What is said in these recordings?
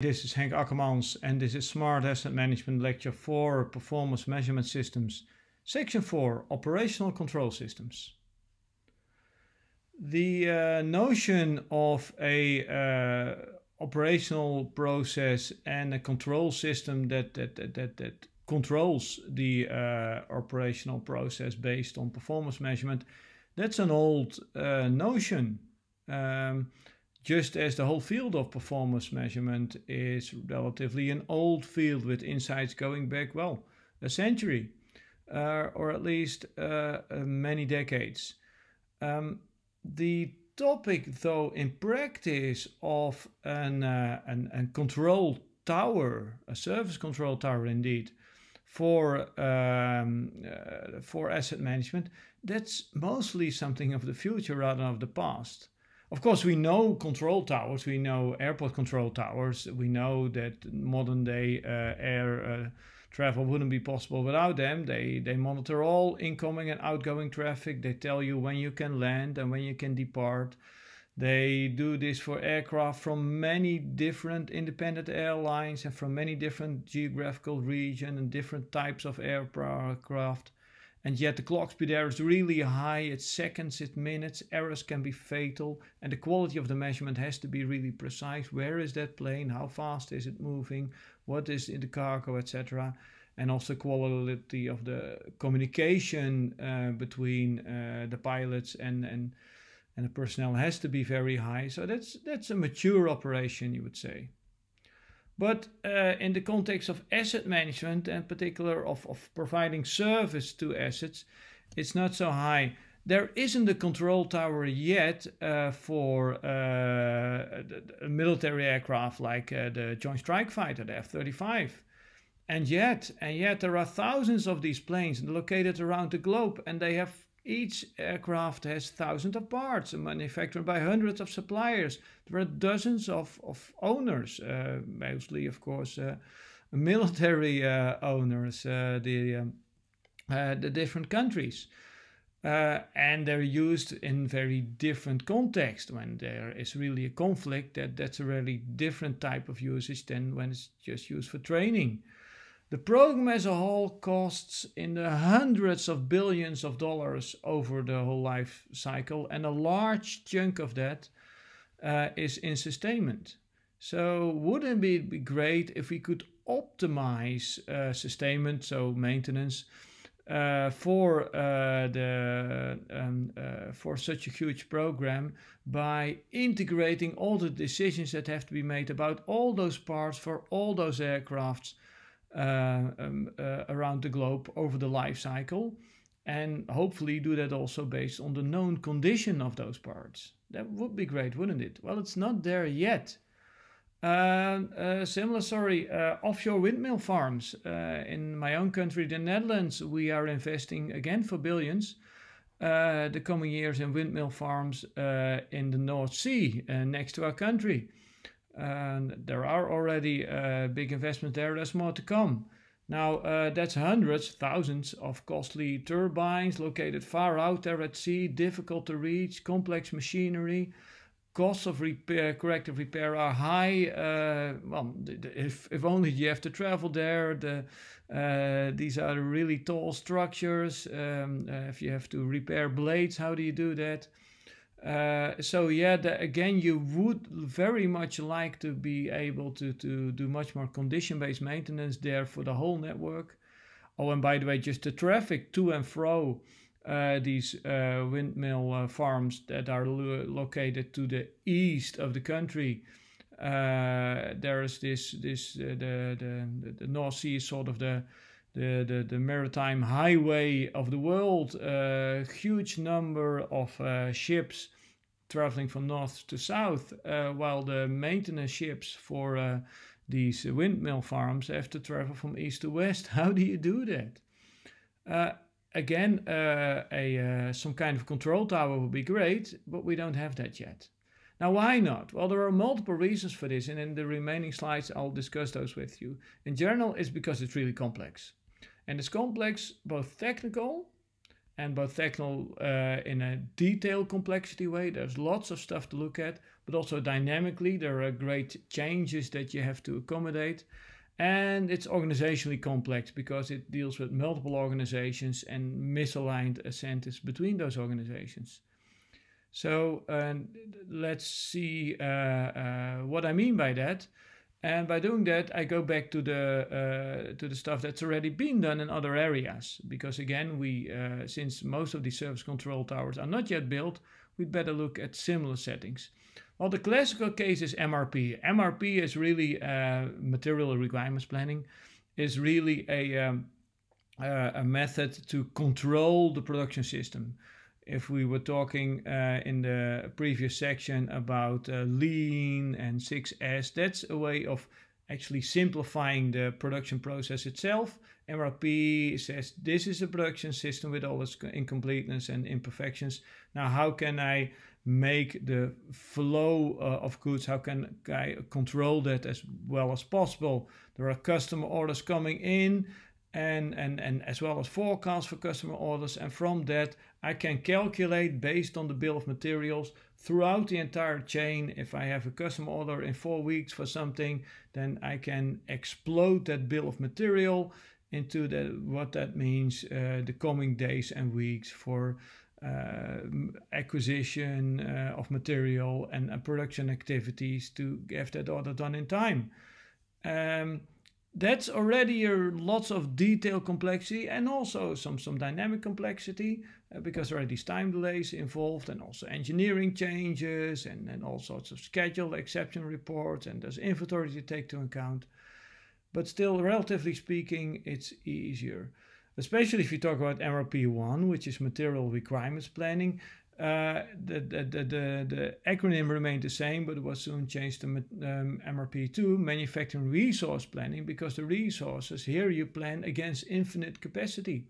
This is Hank Akkermans and this is Smart Asset Management Lecture 4 Performance Measurement Systems Section 4 Operational Control Systems. The uh, notion of a uh, operational process and a control system that, that, that, that, that controls the uh, operational process based on performance measurement, that's an old uh, notion. Um, just as the whole field of performance measurement is relatively an old field with insights going back, well, a century uh, or at least uh, uh many decades. Um, the topic, though, in practice of an, uh, an, an, control tower, a service control tower indeed, for um, uh, for asset management, that's mostly something of the future rather than of the past. Of course, we know control towers, we know airport control towers, we know that modern day uh, air uh, travel wouldn't be possible without them. They they monitor all incoming and outgoing traffic. They tell you when you can land and when you can depart. They do this for aircraft from many different independent airlines and from many different geographical regions and different types of aircraft. And yet the clock speed error is really high, it's seconds, it's minutes, errors can be fatal, and the quality of the measurement has to be really precise. Where is that plane? How fast is it moving? What is in the cargo, etc. And also quality of the communication uh, between uh, the pilots and, and, and the personnel has to be very high. So that's, that's a mature operation, you would say. But uh, in the context of asset management and particular of, of providing service to assets, it's not so high. There isn't a control tower yet uh, for uh, a military aircraft like uh, the Joint Strike Fighter, the F-35. And yet, and yet there are thousands of these planes located around the globe and they have each aircraft has thousands of parts, manufactured by hundreds of suppliers. There are dozens of, of owners, uh, mostly, of course, uh, military uh, owners, uh, the, um, uh, the different countries. Uh, and they're used in very different contexts. When there is really a conflict, that, that's a really different type of usage than when it's just used for training. The program as a whole costs in the hundreds of billions of dollars over the whole life cycle, and a large chunk of that uh, is in sustainment. So, wouldn't it be great if we could optimize uh, sustainment, so maintenance, uh, for uh, the um, uh, for such a huge program by integrating all the decisions that have to be made about all those parts for all those aircrafts? Uh, um, uh, around the globe over the life cycle and hopefully do that also based on the known condition of those parts. That would be great, wouldn't it? Well, it's not there yet. Uh, uh, similar story, uh, offshore windmill farms. Uh, in my own country, the Netherlands, we are investing again for billions the coming years in windmill farms in the North Sea next to our country and there are already uh, big investments there. There's more to come. Now, uh, that's hundreds, thousands of costly turbines located far out there at sea, difficult to reach, complex machinery costs of repair, corrective repair are high. Uh, well, if, if only you have to travel there. The, uh, these are really tall structures. Um, uh, if you have to repair blades, how do you do that? Uh, so yeah, the, again, you would very much like to be able to, to do much more condition-based maintenance there for the whole network. Oh, and by the way, just the traffic to and fro uh, these uh, windmill uh, farms that are lo located to the east of the country. Uh, there is this this the, the the North Sea is sort of the the, the, the maritime highway of the world, a huge number of uh, ships traveling from north to south, uh, while the maintenance ships for uh, these windmill farms have to travel from east to west. How do you do that? Uh, again, uh, a uh, some kind of control tower would be great, but we don't have that yet. Now, why not? Well, there are multiple reasons for this, and in the remaining slides, I'll discuss those with you. In general, it's because it's really complex and it's complex both technical and both technical uh, in a detailed complexity way. There's lots of stuff to look at, but also dynamically, there are great changes that you have to accommodate. And it's organizationally complex because it deals with multiple organizations and misaligned incentives between those organizations. So uh, let's see uh, uh, what I mean by that. And by doing that, I go back to the uh, to the stuff that's already been done in other areas. Because again, we uh, since most of these service control towers are not yet built, we'd better look at similar settings. Well, the classical case is MRP. MRP is really uh, material requirements planning, is really a um, uh, a method to control the production system if we were talking uh, in the previous section about uh, lean and 6S, that's a way of actually simplifying the production process itself. MRP says this is a production system with all its incompleteness and imperfections. Now, how can I make the flow uh, of goods? How can I control that as well as possible? There are customer orders coming in and, and, and as well as forecasts for customer orders. And from that, I can calculate based on the bill of materials throughout the entire chain. If I have a custom order in four weeks for something, then I can explode that bill of material into the, what that means uh, the coming days and weeks for uh, acquisition uh, of material and uh, production activities to have that order done in time. Um, that's already a lots of detail complexity and also some, some dynamic complexity uh, because there are these time delays involved and also engineering changes and, and all sorts of schedule exception reports and there's inventory to take to account. But still, relatively speaking, it's easier. Especially if you talk about MRP1, which is material requirements planning, uh, the, the, the, the, acronym remained the same, but it was soon changed to um, MRP2, Manufacturing Resource Planning, because the resources here you plan against infinite capacity.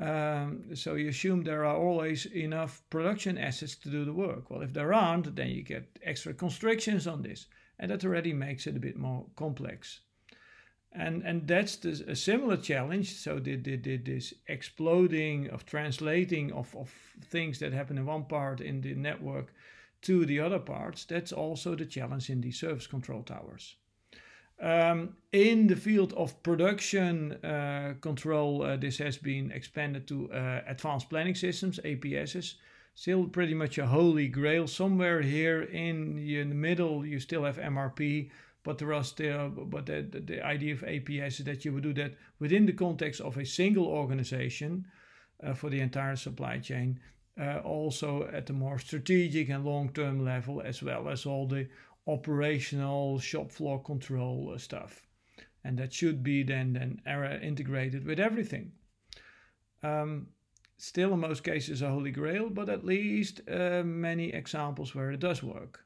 Um, so you assume there are always enough production assets to do the work. Well, if there aren't, then you get extra constrictions on this, and that already makes it a bit more complex. And, and that's the, a similar challenge. So the, the, the, this exploding of translating of, of things that happen in one part in the network to the other parts, that's also the challenge in the service control towers. Um, in the field of production uh, control, uh, this has been expanded to uh, advanced planning systems, APSs. Still pretty much a holy grail. Somewhere here in, in the middle, you still have MRP, but there are still, but the, the idea of APS is that you would do that within the context of a single organization uh, for the entire supply chain, uh, also at the more strategic and long-term level, as well as all the operational shop floor control uh, stuff. And that should be then then integrated with everything. Um, still, in most cases, a holy grail, but at least uh, many examples where it does work.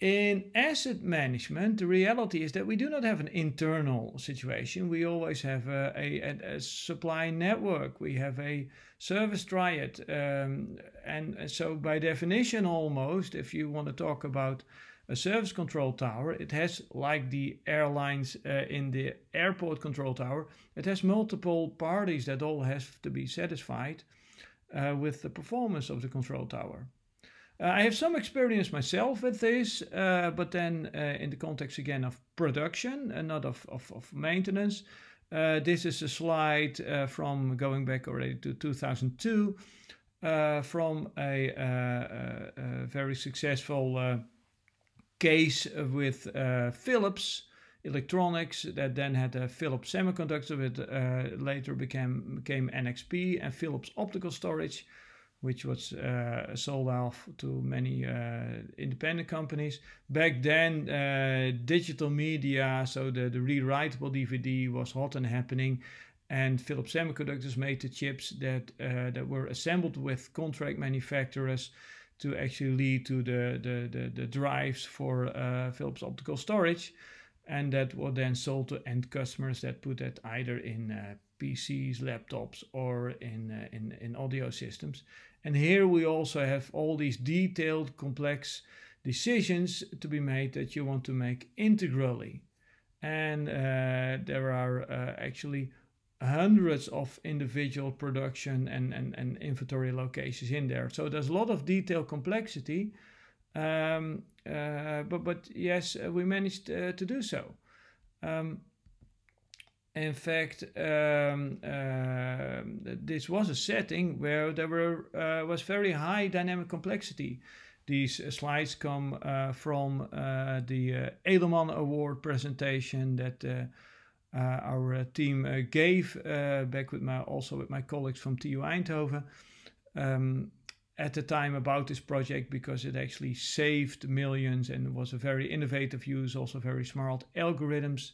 In asset management, the reality is that we do not have an internal situation. We always have a, a, a supply network. We have a service triad. Um, and, and so by definition, almost, if you want to talk about a service control tower, it has, like the airlines uh, in the airport control tower, it has multiple parties that all have to be satisfied uh, with the performance of the control tower. Uh, I have some experience myself with this, uh, but then uh, in the context again of production and not of, of, of maintenance, this is a slide from going back already to 2002 from a, a, very successful case with Philips electronics that then had a Philips Semiconductor that uh, later became, became NXP and Philips Optical Storage which was uh, sold off to many uh, independent companies. Back then, uh, digital media, so the, the rewritable DVD was hot and happening. And Philips Semiconductors made the chips that uh, that were assembled with contract manufacturers to actually lead to the the, the, the drives for uh, Philips optical storage, and that were then sold to end customers that put that either in uh, PCs, laptops, or in in in audio systems and here we also have all these detailed, complex decisions to be made that you want to make integrally. And uh, there are uh, actually hundreds of individual production and, and, and inventory locations in there. So there's a lot of detail complexity. Um, uh, but, but yes, we managed uh, to do so. Um, in fact, um, uh, this was a setting where there were uh, was very high dynamic complexity. These uh, slides come uh, from uh, the uh, Edelman Award presentation that our team gave back with my also with my colleagues from TU Eindhoven. Um, at the time about this project because it actually saved millions and was a very innovative use, also very smart algorithms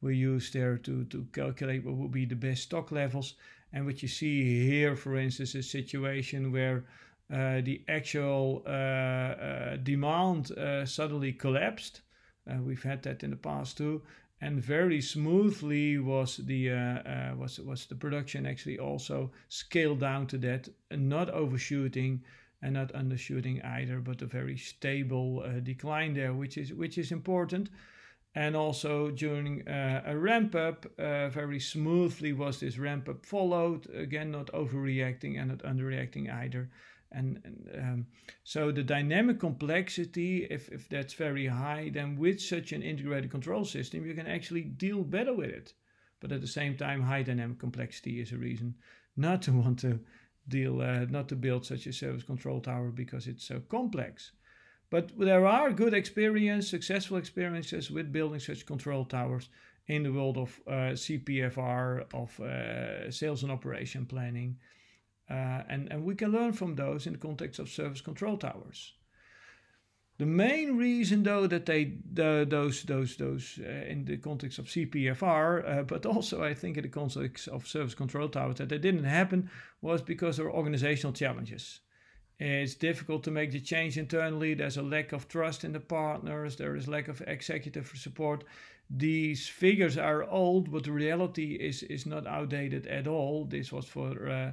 were used there to, to calculate what would be the best stock levels. And what you see here, for instance, is a situation where uh, the actual uh, uh, demand uh, suddenly collapsed. Uh, we've had that in the past too. And very smoothly was the uh, was was the production actually also scaled down to that, not overshooting and not undershooting either, but a very stable decline there, which is which is important and also during uh, a ramp up, uh, very smoothly was this ramp up followed. Again, not overreacting and not underreacting either. And, and um, so the dynamic complexity, if, if that's very high, then with such an integrated control system, you can actually deal better with it. But at the same time, high dynamic complexity is a reason not to want to deal, uh, not to build such a service control tower because it's so complex. But there are good experience, successful experiences with building such control towers in the world of uh, CPFR, of uh, sales and operation planning. Uh, and, and we can learn from those in the context of service control towers. The main reason, though, that they the, those those those uh, in the context of CPFR, uh, but also I think in the context of service control towers, that they didn't happen was because there were organizational challenges. Eh, it's difficult to make the change internally. There's a lack of trust in the partners. There is lack of executive support. These figures are old, but the reality is is not outdated at all. This was for uh,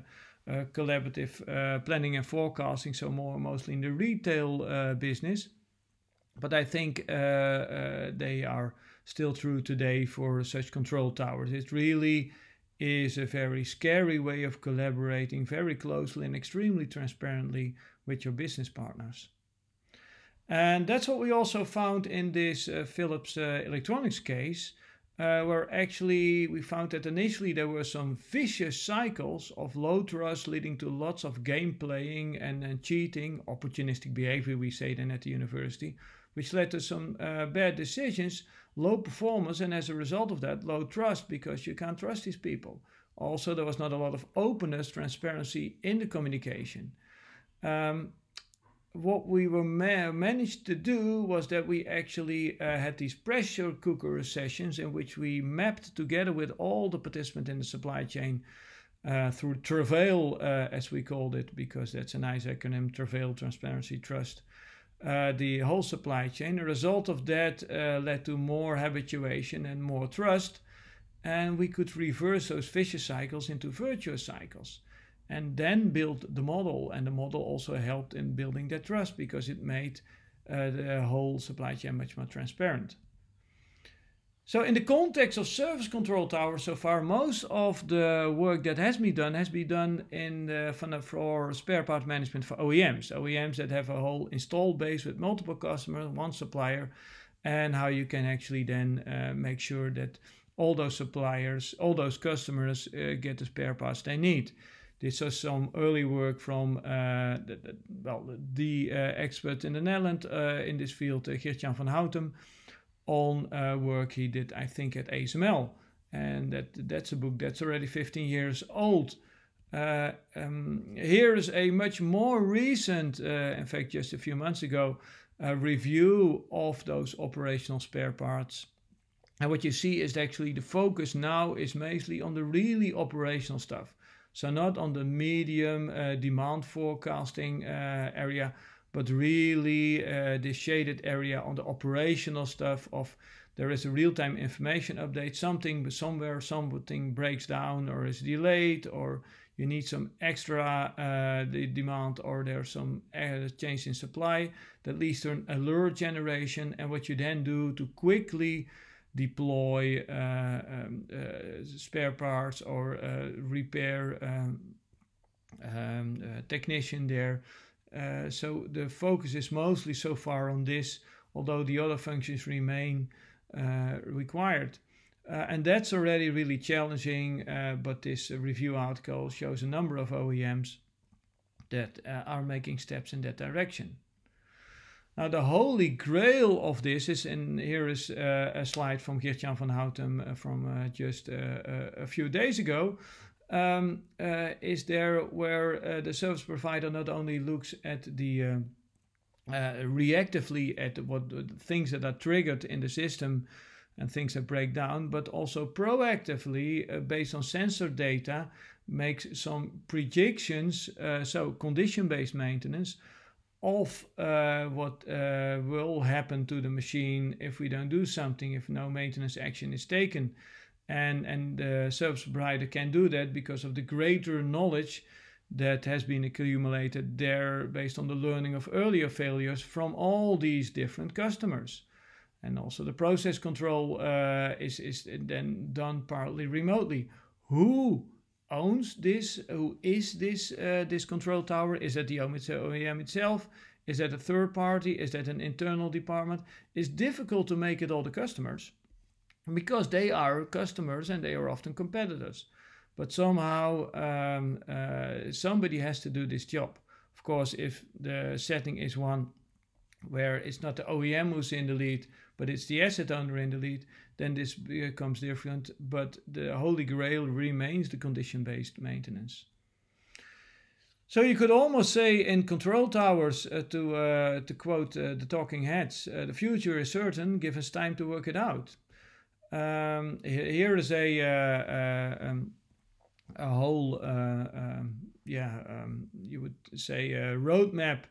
uh, collaborative uh, planning and forecasting, so more mostly in the retail uh, business. But I think uh, uh, they are still true today for such control towers. It's really is a very scary way of collaborating very closely and extremely transparently with your business partners. And that's what we also found in this uh, Philips uh, electronics case, uh, where actually we found that initially there were some vicious cycles of low trust leading to lots of game playing and, and cheating, opportunistic behavior, we say then at the university, which led to some uh, bad decisions, low performance, and as a result of that, low trust because you can't trust these people. Also, there was not a lot of openness, transparency in the communication. Um, what we were ma managed to do was that we actually uh, had these pressure cooker sessions in which we mapped together with all the participants in the supply chain uh, through travail, uh, as we called it, because that's a nice acronym travail, transparency, trust uh, the whole supply chain. The result of that uh, led to more habituation and more trust, and we could reverse those vicious cycles into virtuous cycles. And then build the model, and the model also helped in building that trust because it made uh, the whole supply chain much more transparent. So in the context of service control towers so far, most of the work that has been done has been done in the, for spare part management for OEMs. OEMs that have a whole install base with multiple customers, one supplier, and how you can actually then uh, make sure that all those suppliers, all those customers uh, get the spare parts they need. This is some early work from uh, the, the, well, the uh, expert in the Netherlands uh, in this field, uh, Geert-Jan van Houtem, on uh, work he did, I think, at ASML. And that, that's a book that's already 15 years old. Uh, um, here is a much more recent, uh, in fact, just a few months ago, review of those operational spare parts. And what you see is actually the focus now is mainly on the really operational stuff. So, not on the medium uh, demand forecasting uh, area, but really uh, the shaded area on the operational stuff of there is a real-time information update, something somewhere something breaks down or is delayed or you need some extra uh, the demand or there's some uh, change in supply that leads to an alert generation and what you then do to quickly deploy uh, um, uh, spare parts or uh, repair um, um, technician there uh, so the focus is mostly so far on this, although the other functions remain uh, required. Uh, and that's already really challenging, but this review article shows a number of OEMs that are making steps in that direction. Now, the holy grail of this is, and here is uh, a slide from Geert-Jan van Houten from uh, just a few days ago, um, uh, is there where uh, the service provider not only looks at the uh, reactively at what things that are triggered in the system and things that break down, but also proactively, uh, based on sensor data, makes some predictions, uh, so condition based maintenance, of uh, what will happen to the machine if we don't do something, if no maintenance action is taken and and the uh, service provider can do that because of the greater knowledge that has been accumulated there based on the learning of earlier failures from all these different customers and also the process control uh, is, is then done partly remotely who owns this who is this uh, this control tower is that the OEM itself is that a third party is that an internal department it's difficult to make it all the customers because they are customers and they are often competitors. But somehow um, uh, somebody has to do this job. Of course, if the setting is one where it's not the OEM who's in the lead, but it's the asset owner in the lead, then this becomes different. But the holy grail remains the condition based maintenance. So you could almost say in control towers, uh, to, uh, to quote uh, the talking heads, uh, the future is certain, give us time to work it out um, here is a, uh, uh, um, a whole, uh, um, yeah, um, you would say a roadmap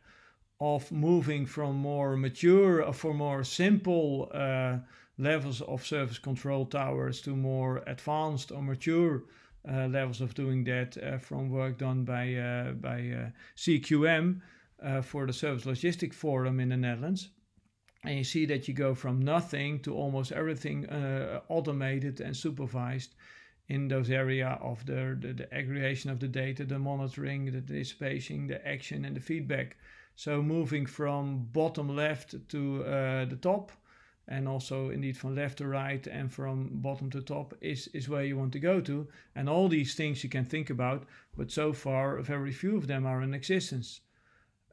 of moving from more mature, for more simple uh, levels of service control towers to more advanced or mature uh, levels of doing that uh, from work done by, uh, by uh, CQM for the Service Logistic Forum in the Netherlands and you see that you go from nothing to almost everything uh, automated and supervised in those area of the, the, the, aggregation of the data, the monitoring, the, the spacing, the action and the feedback. So moving from bottom left to uh, the top and also indeed from left to right and from bottom to top is, is where you want to go to. And all these things you can think about, but so far very few of them are in existence.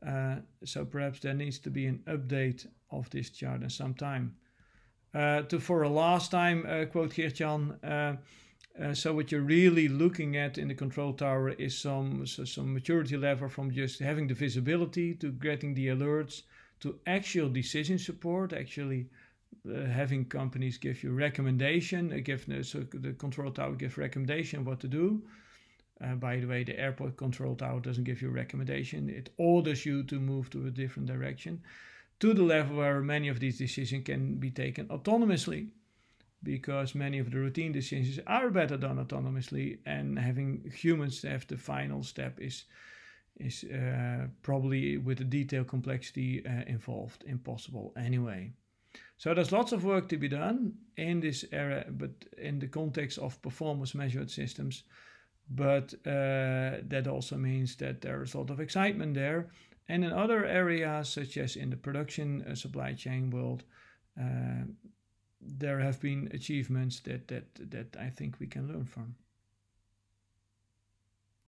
Uh, so perhaps there needs to be an update of this chart in some time. Uh, to for a last time uh, quote Geertjan. Uh, uh so what you're really looking at in the control tower is some so some maturity level from just having the visibility to getting the alerts to actual decision support, actually uh, having companies give you recommendation, uh, give so the control tower give recommendation what to do. by the way, the airport control tower doesn't give you recommendation; it orders you to move to a different direction to the level where many of these decisions can be taken autonomously because many of the routine decisions are better done autonomously and having humans have the final step is is uh, probably with the detail complexity uh, involved impossible anyway so there's lots of work to be done in this area but in the context of performance measured systems but uh, that also means that there is a lot of excitement there and in other areas, such as in the production uh, supply chain world, uh, there have been achievements that, that, that I think we can learn from.